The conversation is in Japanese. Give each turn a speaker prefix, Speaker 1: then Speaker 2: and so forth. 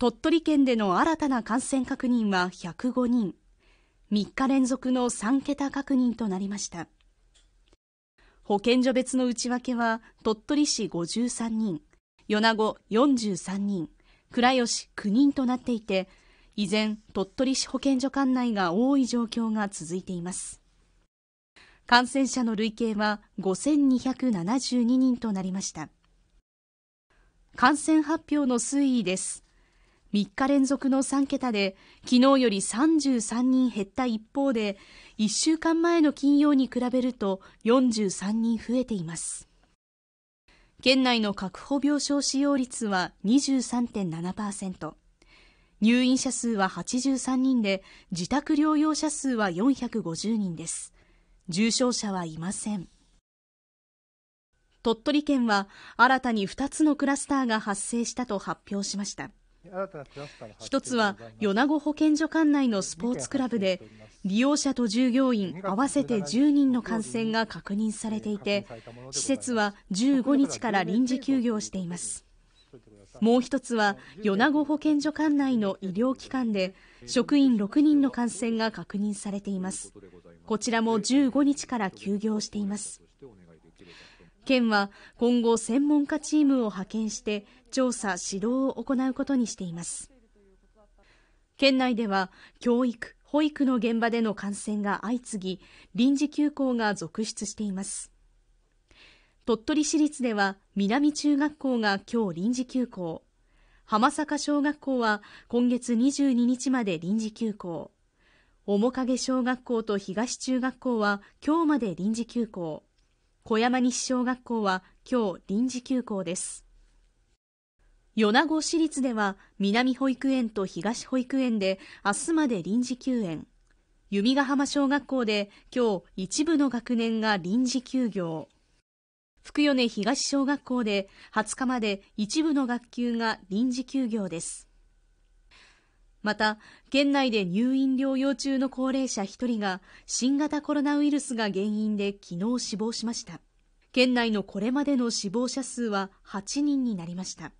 Speaker 1: 鳥取県での新たな感染確認は105人3日連続の3桁確認となりました保健所別の内訳は鳥取市53人米子43人倉吉9人となっていて依然鳥取市保健所管内が多い状況が続いています感染者の累計は5272人となりました感染発表の推移です3日連続の3桁で昨日より33人減った一方で1週間前の金曜に比べると43人増えています県内の確保病床使用率は23.7%入院者数は83人で自宅療養者数は450人です重症者はいません鳥取県は新たに2つのクラスターが発生したと発表しました一つは米子保健所管内のスポーツクラブで利用者と従業員合わせて10人の感染が確認されていて施設は15日から臨時休業していますもう一つは米子保健所管内の医療機関で職員6人の感染が確認されていますこちらも15日から休業しています県は今後専門家チームを派遣して調査指導を行うことにしています県内では教育保育の現場での感染が相次ぎ臨時休校が続出しています鳥取市立では南中学校が今日臨時休校浜坂小学校は今月22日まで臨時休校面影小学校と東中学校は今日まで臨時休校小山西小学校は今日臨時休校です。米子市立では南保育園と東保育園で明日まで臨時休園。弓ヶ浜小学校で今日一部の学年が臨時休業。福米東小学校で20日まで一部の学級が臨時休業です。また、県内で入院療養中の高齢者1人が新型コロナウイルスが原因で昨日死亡しました。県内のこれまでの死亡者数は8人になりました。